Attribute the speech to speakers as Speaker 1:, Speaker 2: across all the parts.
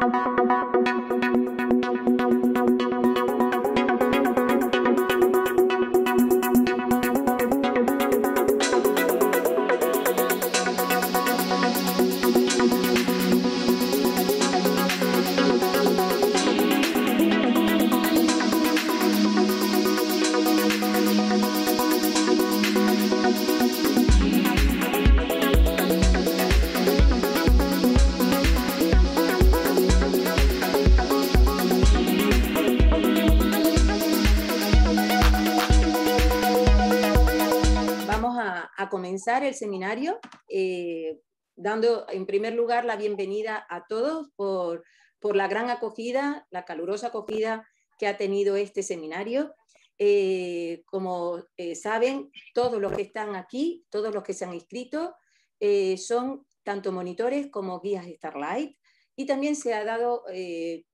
Speaker 1: Thank you.
Speaker 2: el seminario, eh, dando en primer lugar la bienvenida a todos por, la gran acogida, la calurosa acogida que ha tenido este seminario. Eh, como eh, saben, todos los que están aquí, todos los que se han inscrito, son tanto monitores como guías de Starlight. Y también se ha dado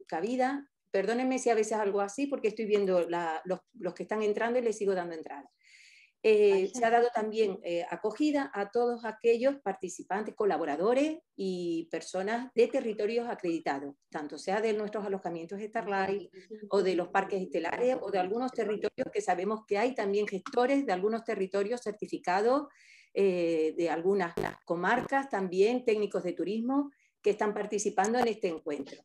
Speaker 2: cabida, perdónenme si a veces algo así, porque estoy viendo los, los que están entrando y les sigo dando entrada. Eh, se ha dado también eh, acogida a todos aquellos participantes, colaboradores y personas de territorios acreditados, tanto sea de nuestros alojamientos Starlight o de los parques estelares o de algunos territorios que sabemos que hay también gestores de algunos territorios certificados eh, de algunas comarcas, también técnicos de turismo que están participando en este encuentro.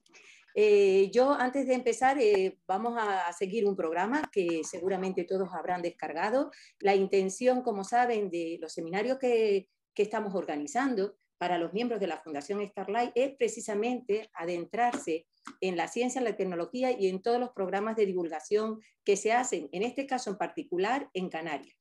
Speaker 2: Eh, yo antes de empezar eh, vamos a, seguir un programa que seguramente todos habrán descargado. La intención, como saben, de los seminarios que, estamos organizando para los miembros de la Fundación Starlight es precisamente adentrarse en la ciencia, en la tecnología y en todos los programas de divulgación que se hacen, en este caso en particular en Canarias.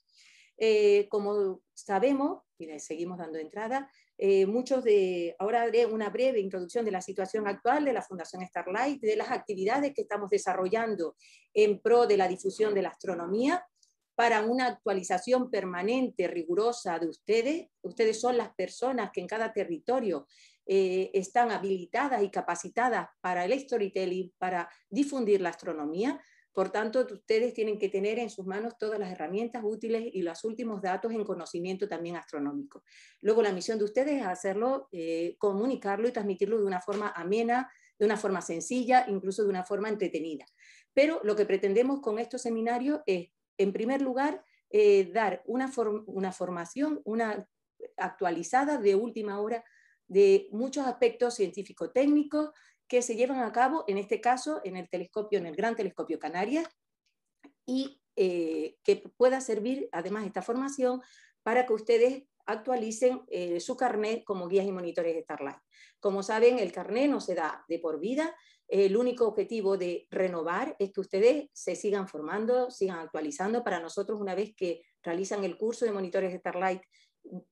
Speaker 2: Eh, como sabemos, y le seguimos dando entrada, eh, muchos de, ahora haré una breve introducción de la situación actual de la Fundación Starlight, de las actividades que estamos desarrollando en pro de la difusión de la astronomía para una actualización permanente, rigurosa de ustedes. Ustedes son las personas que en cada territorio eh, están habilitadas y capacitadas para el storytelling, para difundir la astronomía. Por tanto, ustedes tienen que tener en sus manos todas las herramientas útiles y los últimos datos en conocimiento también astronómico. Luego, la misión de ustedes es hacerlo, eh, comunicarlo y transmitirlo de una forma amena, de una forma sencilla, incluso de una forma entretenida. Pero lo que pretendemos con estos seminarios es, en primer lugar, eh, dar una, formación, una actualizada de última hora de muchos aspectos científico-técnicos, que se llevan a cabo, en este caso, en el telescopio, en el Gran Telescopio Canarias, y eh, que pueda servir, además, esta formación para que ustedes actualicen eh, su carnet como guías y monitores de Starlight. Como saben, el carnet no se da de por vida. El único objetivo de renovar es que ustedes se sigan formando, sigan actualizando. Para nosotros, una vez que realizan el curso de monitores de Starlight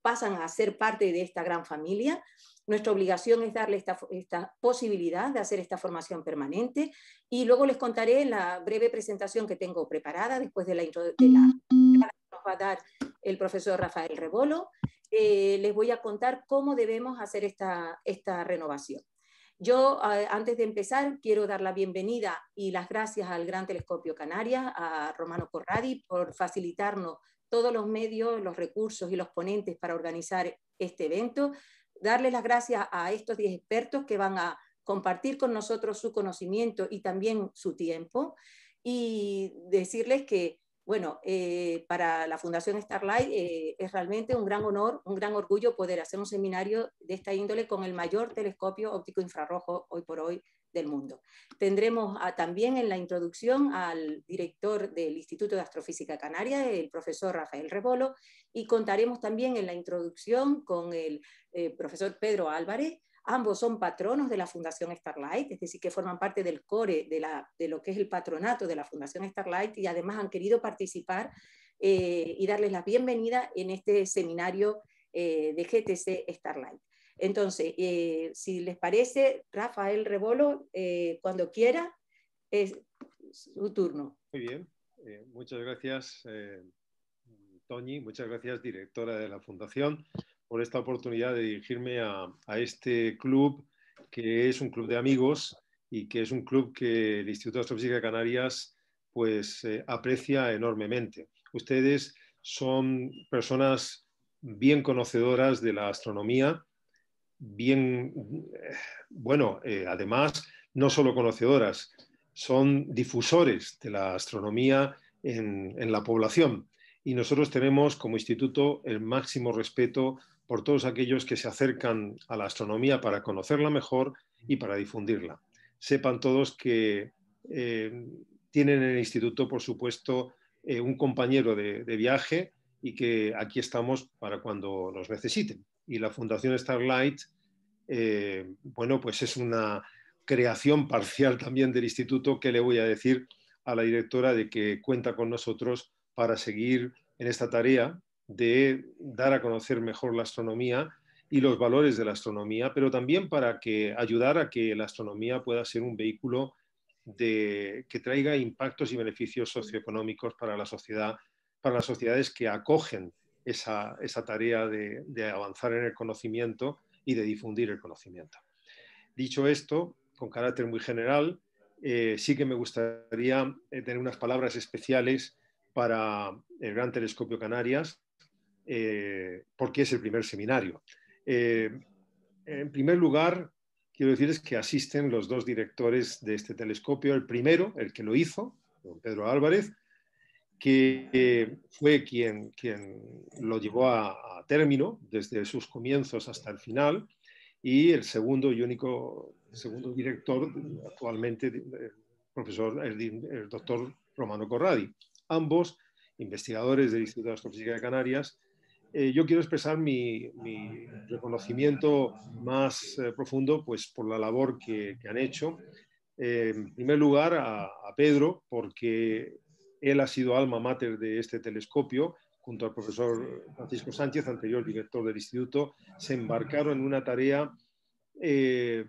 Speaker 2: pasan a ser parte de esta gran familia. Nuestra obligación es darle esta, posibilidad de hacer esta formación permanente y luego les contaré la breve presentación que tengo preparada después de la, introducción que nos va a dar el profesor Rafael Rebolo. Eh, les voy a contar cómo debemos hacer esta, renovación. Yo, antes de empezar, quiero dar la bienvenida y las gracias al Gran Telescopio Canarias, a Romano Corradi, por facilitarnos todos los medios, los recursos y los ponentes para organizar este evento. Darles las gracias a estos 10 expertos que van a compartir con nosotros su conocimiento y también su tiempo. Y decirles que, bueno, eh, para la Fundación Starlight eh, es realmente un gran honor, un gran orgullo poder hacer un seminario de esta índole con el mayor telescopio óptico infrarrojo hoy por hoy del mundo. Tendremos ah, también en la introducción al director del Instituto de Astrofísica Canaria, el profesor Rafael Rebolo, y contaremos también en la introducción con el eh, profesor Pedro Álvarez. Ambos son patronos de la Fundación Starlight, es decir, que forman parte del core de, lo que es el patronato de la Fundación Starlight y además han querido participar eh, y darles la bienvenida en este seminario eh, de GTC Starlight. Entonces, eh, si les parece, Rafael Rebolo, eh, cuando quiera, es su turno.
Speaker 1: Muy bien, eh, muchas gracias, Toñi, muchas gracias, directora de la Fundación, por esta oportunidad de dirigirme a, este club, que es un club de amigos y que es un club que el Instituto de Astrofísica de Canarias pues, aprecia enormemente. Ustedes son personas bien conocedoras de la astronomía, bien, bueno, eh, además, no solo conocedoras, son difusores de la astronomía en, la población. Y nosotros tenemos como instituto el máximo respeto por todos aquellos que se acercan a la astronomía para conocerla mejor y para difundirla. Sepan todos que eh, tienen en el instituto, por supuesto, eh, un compañero de, de viaje y que aquí estamos para cuando los necesiten y la Fundación Starlight, eh, bueno, pues es una creación parcial también del instituto que le voy a decir a la directora de que cuenta con nosotros para seguir en esta tarea de dar a conocer mejor la astronomía y los valores de la astronomía, pero también para que ayudar a que la astronomía pueda ser un vehículo de, que traiga impactos y beneficios socioeconómicos para la sociedad, para las sociedades que acogen esa, tarea de, avanzar en el conocimiento y de difundir el conocimiento. Dicho esto, con carácter muy general, eh, sí que me gustaría eh, tener unas palabras especiales para el Gran Telescopio Canarias, eh, porque es el primer seminario. en primer lugar, quiero decirles que asisten los dos directores de este telescopio, el primero, el que lo hizo, don Pedro Álvarez, que eh, fue quien, quien lo llevó a, término desde sus comienzos hasta el final, y el segundo y único segundo director actualmente, eh, el profesor, el, doctor Romano Corradi. Ambos investigadores del Instituto de Astrofísica de Canarias. Eh, yo quiero expresar mi, reconocimiento más profundo pues, por la labor que, han hecho. en primer lugar, a Pedro, porque él ha sido alma mater de este telescopio, junto al profesor Francisco Sánchez, anterior director del instituto, se embarcaron en una tarea eh,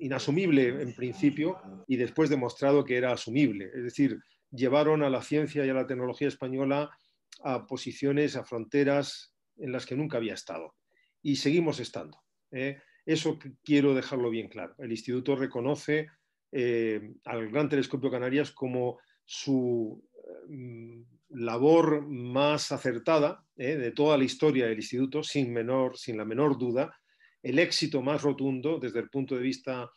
Speaker 1: inasumible en principio y después demostrado que era asumible. Es decir, llevaron a la ciencia y a la tecnología española a posiciones, a fronteras en las que nunca había estado. Y seguimos estando. ¿eh? Eso quiero dejarlo bien claro. El instituto reconoce eh, al Gran Telescopio Canarias como su mm, labor más acertada ¿eh? de toda la historia del instituto, sin, menor, sin la menor duda, el éxito más rotundo desde el punto de vista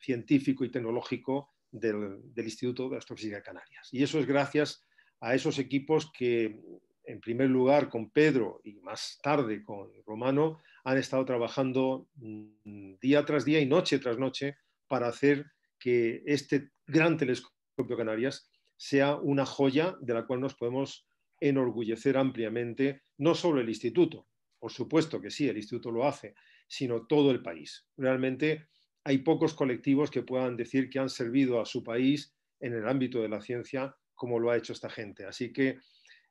Speaker 1: científico y tecnológico del, del Instituto de Astrofísica Canarias. Y eso es gracias a esos equipos que, en primer lugar, con Pedro y más tarde con Romano, han estado trabajando mm, día tras día y noche tras noche para hacer que este gran telescopio propio Canarias sea una joya de la cual nos podemos enorgullecer ampliamente, no solo el instituto, por supuesto que sí, el instituto lo hace, sino todo el país. Realmente hay pocos colectivos que puedan decir que han servido a su país en el ámbito de la ciencia como lo ha hecho esta gente. Así que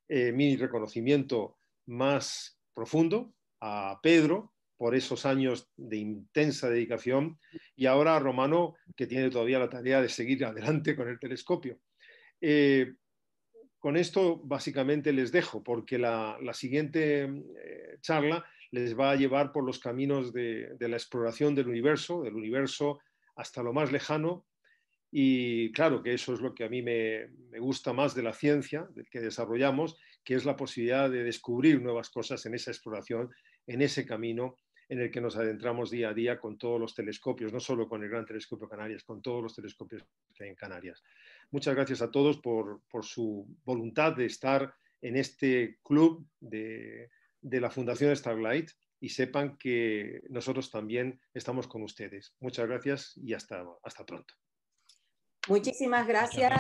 Speaker 1: eh, mi reconocimiento más profundo a Pedro, por esos años de intensa dedicación y ahora Romano, que tiene todavía la tarea de seguir adelante con el telescopio. Eh, con esto básicamente les dejo, porque la, siguiente eh, charla les va a llevar por los caminos de, la exploración del universo, del universo hasta lo más lejano. Y claro que eso es lo que a mí me, gusta más de la ciencia, que desarrollamos, que es la posibilidad de descubrir nuevas cosas en esa exploración, en ese camino en el que nos adentramos día a día con todos los telescopios, no solo con el Gran Telescopio Canarias, con todos los telescopios que hay en Canarias. Muchas gracias a todos por, su voluntad de estar en este club de, la Fundación Starlight y sepan que nosotros también estamos con ustedes. Muchas gracias y hasta, hasta pronto.
Speaker 2: Muchísimas gracias,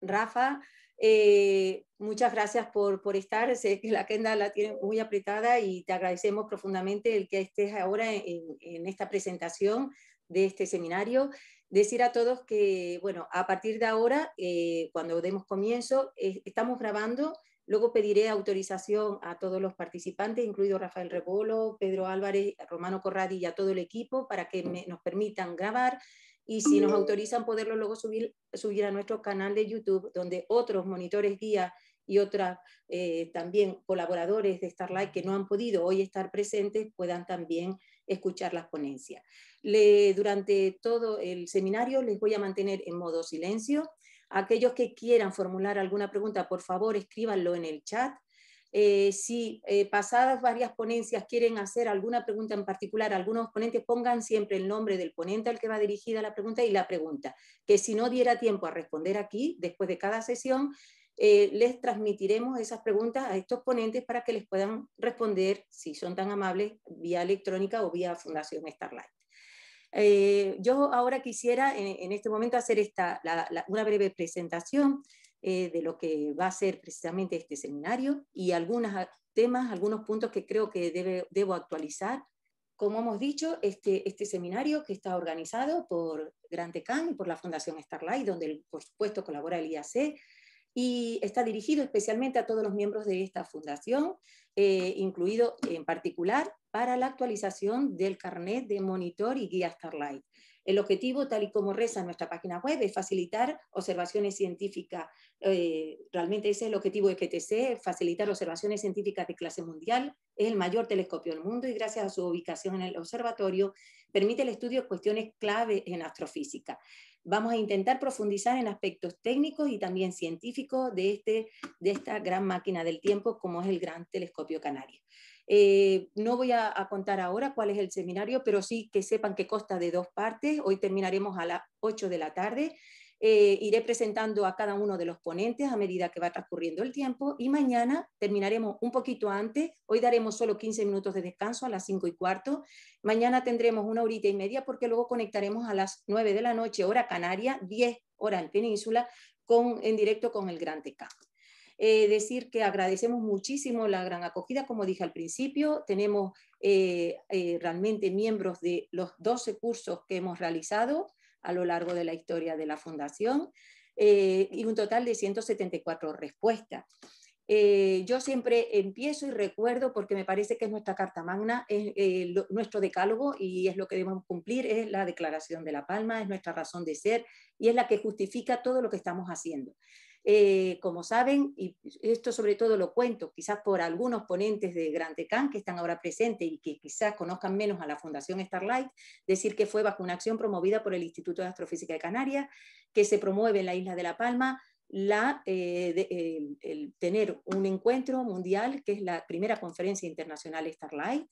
Speaker 2: Rafa. Eh, muchas gracias por, por, estar. Sé que la agenda la tiene muy apretada y te agradecemos profundamente el que estés ahora en, esta presentación de este seminario. Decir a todos que, bueno, a partir de ahora, eh, cuando demos comienzo, estamos grabando. Luego pediré autorización a todos los participantes, incluido Rafael Rebolo, Pedro Álvarez, Romano Corradi y a todo el equipo, para que nos permitan grabar y si nos autorizan poderlo luego subir, subir a nuestro canal de YouTube, donde otros monitores guía y otras eh, también colaboradores de Starlight que no han podido hoy estar presentes puedan también escuchar las ponencias. durante todo el seminario les voy a mantener en modo silencio. Aquellos que quieran formular alguna pregunta, por favor, escríbanlo en el chat eh, si eh, pasadas varias ponencias quieren hacer alguna pregunta en particular, algunos ponentes pongan siempre el nombre del ponente al que va dirigida la pregunta y la pregunta, que si no diera tiempo a responder aquí, después de cada sesión, eh, les transmitiremos esas preguntas a estos ponentes para que les puedan responder, si son tan amables, vía electrónica o vía Fundación Starlight. yo ahora quisiera en, este momento hacer esta, una breve presentación eh, de lo que va a ser precisamente este seminario y algunos temas, algunos puntos que creo que debe, debo actualizar. Como hemos dicho, este, este seminario que está organizado por Grande Can y por la Fundación Starlight, donde por supuesto colabora el IAC, y está dirigido especialmente a todos los miembros de esta fundación, eh, incluido en particular para la actualización del carnet de monitor y guía Starlight. El objetivo, tal y como reza nuestra página web, es facilitar observaciones científicas. Eh, realmente ese es el objetivo de GTC, facilitar observaciones científicas de clase mundial. Es el mayor telescopio del mundo y gracias a su ubicación en el observatorio permite el estudio de cuestiones clave en astrofísica. Vamos a intentar profundizar en aspectos técnicos y también científicos de, este, de esta gran máquina del tiempo como es el Gran Telescopio Canario. Eh, no voy a, contar ahora cuál es el seminario, pero sí que sepan que consta de dos partes. Hoy terminaremos a las 8 de la tarde. Eh, iré presentando a cada uno de los ponentes a medida que va transcurriendo el tiempo y mañana terminaremos un poquito antes. Hoy daremos solo 15 minutos de descanso a las 5 y cuarto. Mañana tendremos una horita y media porque luego conectaremos a las 9 de la noche, hora canaria, 10 horas en península, con, en directo con el Gran Teca eh, decir que agradecemos muchísimo la gran acogida, como dije al principio, tenemos eh, eh, realmente miembros de los 12 cursos que hemos realizado a lo largo de la historia de la Fundación y un total de 174 respuestas. yo siempre empiezo y recuerdo, porque me parece que es nuestra carta magna, es nuestro decálogo y es lo que debemos cumplir, es la Declaración de la Palma, es nuestra razón de ser y es la que justifica todo lo que estamos haciendo. Eh, como saben, y esto sobre todo lo cuento quizás por algunos ponentes de Gran que están ahora presentes y que quizás conozcan menos a la Fundación Starlight, decir que fue bajo una acción promovida por el Instituto de Astrofísica de Canarias, que se promueve en la isla de La Palma la, eh, el, tener un encuentro mundial, que es la primera conferencia internacional Starlight,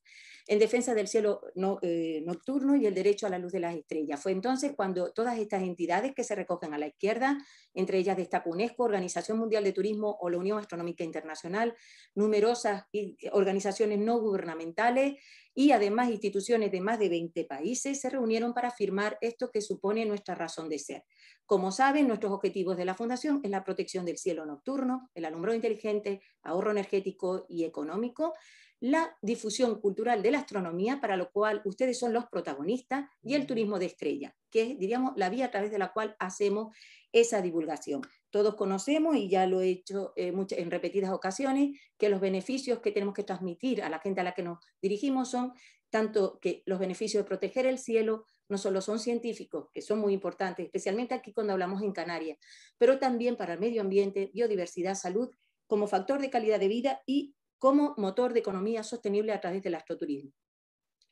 Speaker 2: en defensa del cielo eh, nocturno y el derecho a la luz de las estrellas. Fue entonces cuando todas estas entidades que se recogen a la izquierda, entre ellas destaca UNESCO, Organización Mundial de Turismo o la Unión Astronómica Internacional, numerosas eh, organizaciones no gubernamentales, y además instituciones de más de 20 países se reunieron para firmar esto que supone nuestra razón de ser. Como saben, nuestros objetivos de la Fundación es la protección del cielo nocturno, el alumbrado inteligente, ahorro energético y económico, la difusión cultural de la astronomía, para lo cual ustedes son los protagonistas, y el turismo de estrella, que es, diríamos, la vía a través de la cual hacemos esa divulgación. Todos conocemos, y ya lo he hecho eh, en repetidas ocasiones, que los beneficios que tenemos que transmitir a la gente a la que nos dirigimos son tanto que los beneficios de proteger el cielo no solo son científicos, que son muy importantes, especialmente aquí cuando hablamos en Canarias, pero también para el medio ambiente, biodiversidad, salud, como factor de calidad de vida y como motor de economía sostenible a través del astroturismo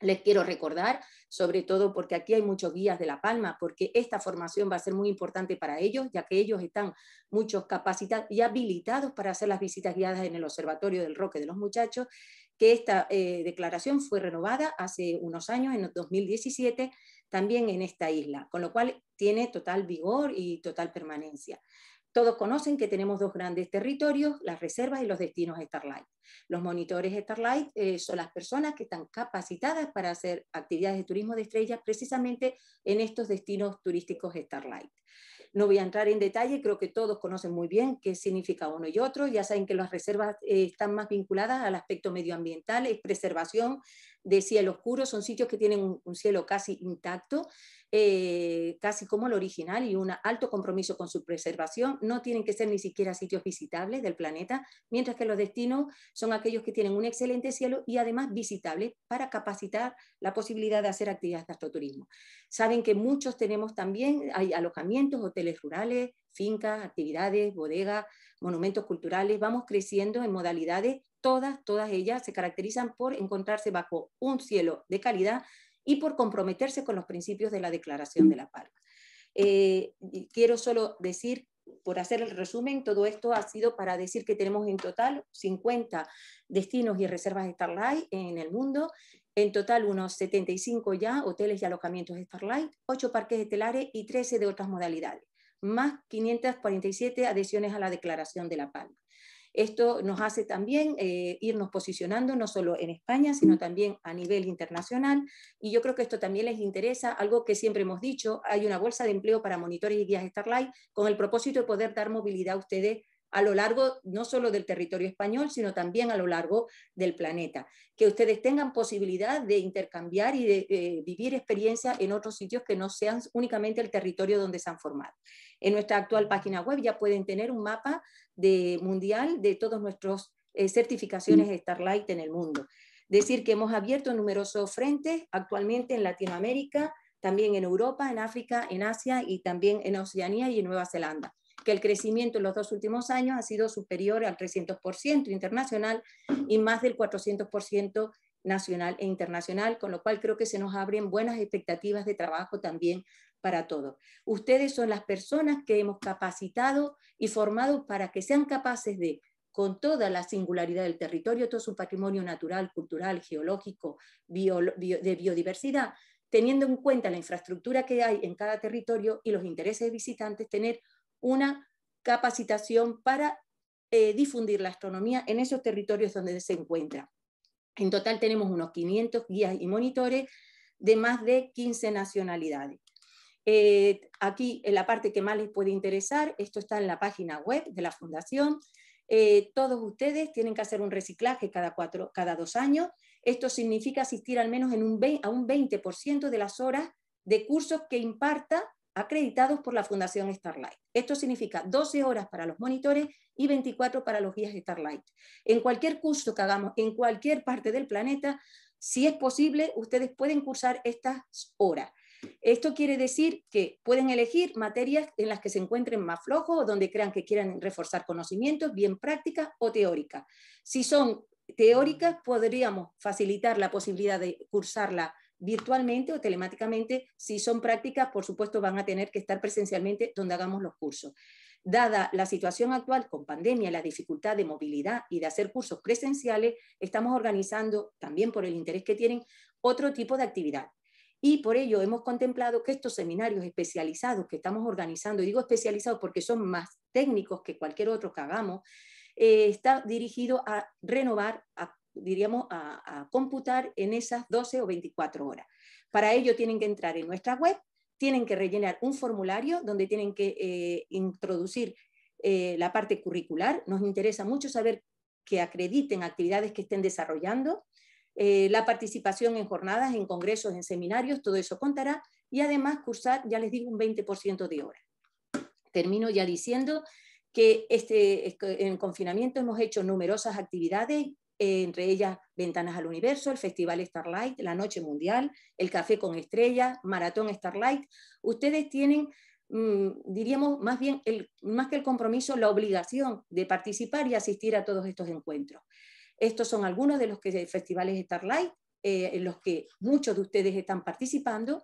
Speaker 2: les quiero recordar, sobre todo porque aquí hay muchos guías de La Palma, porque esta formación va a ser muy importante para ellos, ya que ellos están muchos capacitados y habilitados para hacer las visitas guiadas en el Observatorio del Roque de los Muchachos, que esta eh, declaración fue renovada hace unos años, en 2017, también en esta isla, con lo cual tiene total vigor y total permanencia. Todos conocen que tenemos dos grandes territorios, las reservas y los destinos Starlight. Los monitores Starlight eh, son las personas que están capacitadas para hacer actividades de turismo de estrellas precisamente en estos destinos turísticos Starlight. No voy a entrar en detalle, creo que todos conocen muy bien qué significa uno y otro, ya saben que las reservas eh, están más vinculadas al aspecto medioambiental, es preservación de cielo oscuro, son sitios que tienen un, cielo casi intacto, eh, casi como el original y un alto compromiso con su preservación. No tienen que ser ni siquiera sitios visitables del planeta, mientras que los destinos son aquellos que tienen un excelente cielo y además visitables para capacitar la posibilidad de hacer actividades de astroturismo. Saben que muchos tenemos también, hay alojamientos, hoteles rurales, fincas, actividades, bodegas, monumentos culturales, vamos creciendo en modalidades todas, todas ellas se caracterizan por encontrarse bajo un cielo de calidad y por comprometerse con los principios de la Declaración de La Palma. Eh, quiero solo decir, por hacer el resumen, todo esto ha sido para decir que tenemos en total 50 destinos y reservas de Starlight en el mundo, en total unos 75 ya hoteles y alojamientos de Starlight, 8 parques estelares y 13 de otras modalidades, más 547 adhesiones a la Declaración de La Palma. Esto nos hace también eh, irnos posicionando no solo en España, sino también a nivel internacional. Y yo creo que esto también les interesa, algo que siempre hemos dicho, hay una bolsa de empleo para monitores y guías Starlight con el propósito de poder dar movilidad a ustedes a lo largo no solo del territorio español, sino también a lo largo del planeta. Que ustedes tengan posibilidad de intercambiar y de eh, vivir experiencia en otros sitios que no sean únicamente el territorio donde se han formado. En nuestra actual página web ya pueden tener un mapa de, mundial de todas nuestras eh, certificaciones certificaciones Starlight en el mundo. Decir que hemos abierto numerosos frentes actualmente en Latinoamérica, también en Europa, en África, en Asia y también en Oceanía y en Nueva Zelanda que el crecimiento en los dos últimos años ha sido superior al 300% internacional y más del 400% nacional e internacional, con lo cual creo que se nos abren buenas expectativas de trabajo también para todos. Ustedes son las personas que hemos capacitado y formado para que sean capaces de, con toda la singularidad del territorio, todo su patrimonio natural, cultural, geológico, de biodiversidad, teniendo en cuenta la infraestructura que hay en cada territorio y los intereses de visitantes, tener una capacitación para eh, difundir la astronomía en esos territorios donde se encuentra. En total tenemos unos 500 guías y monitores de más de 15 nacionalidades. Eh, aquí en la parte que más les puede interesar, esto está en la página web de la Fundación. Eh, todos ustedes tienen que hacer un reciclaje cada, cuatro, cada dos años. Esto significa asistir al menos en un, a un 20% de las horas de cursos que imparta acreditados por la Fundación Starlight. Esto significa 12 horas para los monitores y 24 para los guías Starlight. En cualquier curso que hagamos, en cualquier parte del planeta, si es posible, ustedes pueden cursar estas horas. Esto quiere decir que pueden elegir materias en las que se encuentren más flojos o donde crean que quieran reforzar conocimientos, bien prácticas o teóricas. Si son teóricas, podríamos facilitar la posibilidad de cursarla virtualmente o telemáticamente. Si son prácticas, por supuesto, van a tener que estar presencialmente donde hagamos los cursos. Dada la situación actual con pandemia, la dificultad de movilidad y de hacer cursos presenciales, estamos organizando, también por el interés que tienen, otro tipo de actividad. Y por ello hemos contemplado que estos seminarios especializados que estamos organizando, digo especializados porque son más técnicos que cualquier otro que hagamos, eh, está dirigido a renovar, a diríamos, a, computar en esas 12 o 24 horas. Para ello tienen que entrar en nuestra web, tienen que rellenar un formulario donde tienen que eh, introducir eh, la parte curricular. Nos interesa mucho saber que acrediten actividades que estén desarrollando, eh, la participación en jornadas, en congresos, en seminarios, todo eso contará, y además cursar, ya les digo, un 20% de horas. Termino ya diciendo que este, este, en confinamiento hemos hecho numerosas actividades eh, entre ellas Ventanas al Universo, el Festival Starlight, la Noche Mundial, el Café con Estrellas, Maratón Starlight. Ustedes tienen, mm, diríamos, más bien, más que el compromiso, la obligación de participar y asistir a todos estos encuentros. Estos son algunos de los que, eh, festivales Starlight eh, en los que muchos de ustedes están participando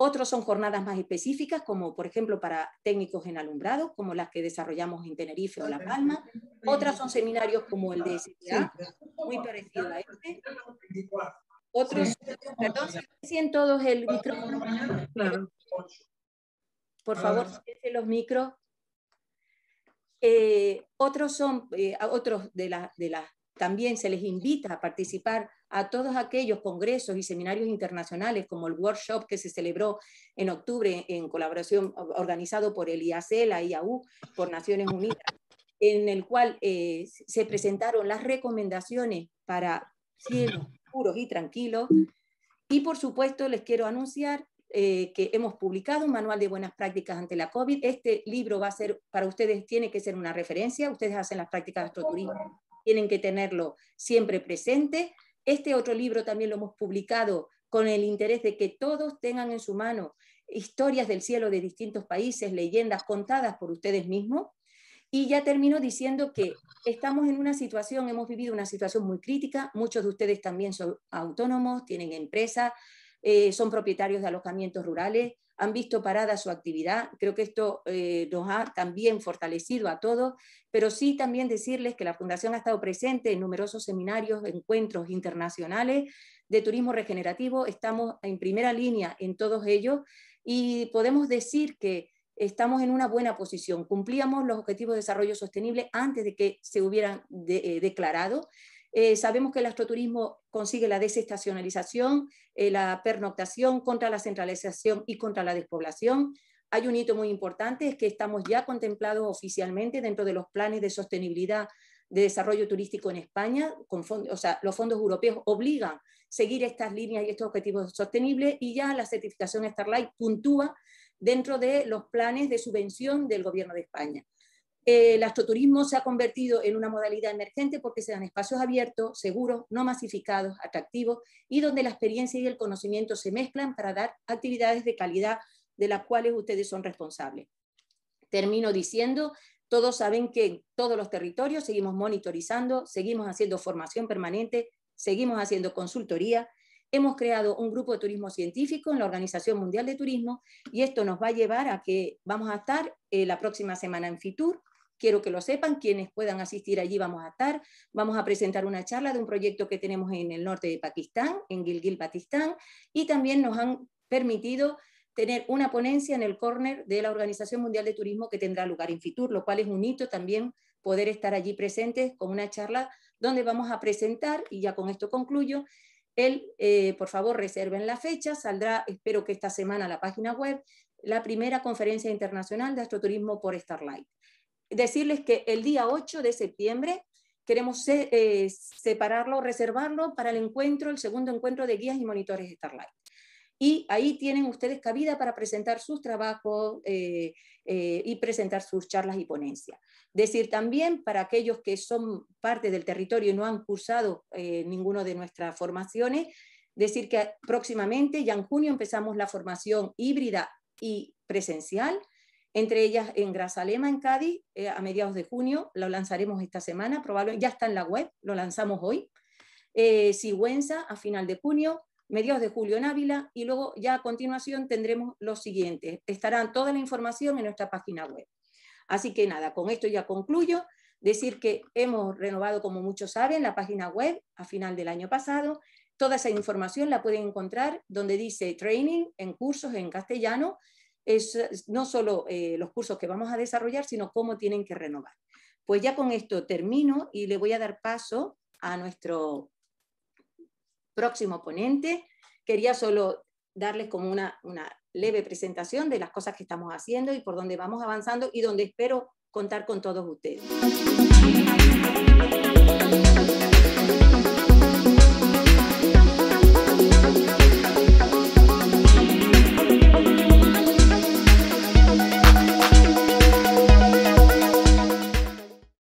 Speaker 2: otros son jornadas más específicas, como por ejemplo para técnicos en alumbrado, como las que desarrollamos en Tenerife o La Palma. Otras son seminarios como el de STA, muy parecido a este. Otros, perdón, si todos el micrófono. Por favor, los micros. Eh, otros son eh, otros de, la, de las también se les invita a participar a todos aquellos congresos y seminarios internacionales, como el workshop que se celebró en octubre en colaboración organizado por el IAC, la IAU, por Naciones Unidas, en el cual eh, se presentaron las recomendaciones para cielos puros y tranquilos. Y por supuesto, les quiero anunciar eh, que hemos publicado un manual de buenas prácticas ante la COVID. Este libro va a ser, para ustedes tiene que ser una referencia. Ustedes hacen las prácticas de astroturismo tienen que tenerlo siempre presente. Este otro libro también lo hemos publicado con el interés de que todos tengan en su mano historias del cielo de distintos países, leyendas contadas por ustedes mismos. Y ya termino diciendo que estamos en una situación, hemos vivido una situación muy crítica, muchos de ustedes también son autónomos, tienen empresas, eh, son propietarios de alojamientos rurales, han visto parada su actividad. Creo que esto eh, nos ha también fortalecido a todos, pero sí también decirles que la Fundación ha estado presente en numerosos seminarios, encuentros internacionales de turismo regenerativo. Estamos en primera línea en todos ellos y podemos decir que estamos en una buena posición. Cumplíamos los Objetivos de Desarrollo Sostenible antes de que se hubieran eh, declarado eh, sabemos que el astroturismo consigue la desestacionalización, eh, la pernoctación contra la centralización y contra la despoblación. Hay un hito muy importante, es que estamos ya contemplados oficialmente dentro de los planes de sostenibilidad de desarrollo turístico en España, los fondos europeos obligan a seguir estas líneas y estos objetivos sostenibles y ya la certificación Starlight puntúa dentro de los planes de subvención del Gobierno de España. Eh, el astroturismo se ha convertido en una modalidad emergente porque se dan espacios abiertos, seguros, no masificados, atractivos y donde la experiencia y el conocimiento se mezclan para dar actividades de calidad de las cuales ustedes son responsables. Termino diciendo, todos saben que en todos los territorios seguimos monitorizando, seguimos haciendo formación permanente, seguimos haciendo consultoría, hemos creado un grupo de turismo científico en la Organización Mundial de Turismo y esto nos va a llevar a que vamos a estar eh, la próxima semana en FITUR, quiero que lo sepan, quienes puedan asistir allí vamos a estar, vamos a presentar una charla de un proyecto que tenemos en el norte de Pakistán, en Gilgil, Pakistán, y también nos han permitido tener una ponencia en el córner de la Organización Mundial de Turismo que tendrá lugar en Fitur, lo cual es un hito también poder estar allí presentes con una charla donde vamos a presentar, y ya con esto concluyo, el, eh, por favor, reserven la fecha, saldrá, espero que esta semana, la página web, la primera conferencia internacional de astroturismo por Starlight decirles que el día 8 de septiembre queremos eh, separarlo, reservarlo para el encuentro, el segundo encuentro de guías y monitores de Starlight. Y ahí tienen ustedes cabida para presentar sus trabajos eh, eh, y presentar sus charlas y ponencias. Decir también para aquellos que son parte del territorio y no han cursado ninguna de nuestras formaciones, decir que próximamente, ya en junio, empezamos la formación híbrida y presencial entre ellas en Grazalema, en Cádiz, eh, a mediados de junio, lo lanzaremos esta semana, probablemente ya está en la web, lo lanzamos hoy, eh, Sigüenza a final de junio, mediados de julio en Ávila, y luego ya a continuación tendremos los siguientes, estarán toda la información en nuestra página web. Así que nada, con esto ya concluyo, decir que hemos renovado, como muchos saben, la página web a final del año pasado, toda esa información la pueden encontrar donde dice training en cursos en castellano, no solo eh, los cursos que vamos a desarrollar, sino cómo tienen que renovar. Pues ya con esto termino y le voy a dar paso a nuestro próximo ponente. Quería solo darles como una, una leve presentación de las cosas que estamos haciendo y por dónde vamos avanzando y donde espero contar con todos ustedes.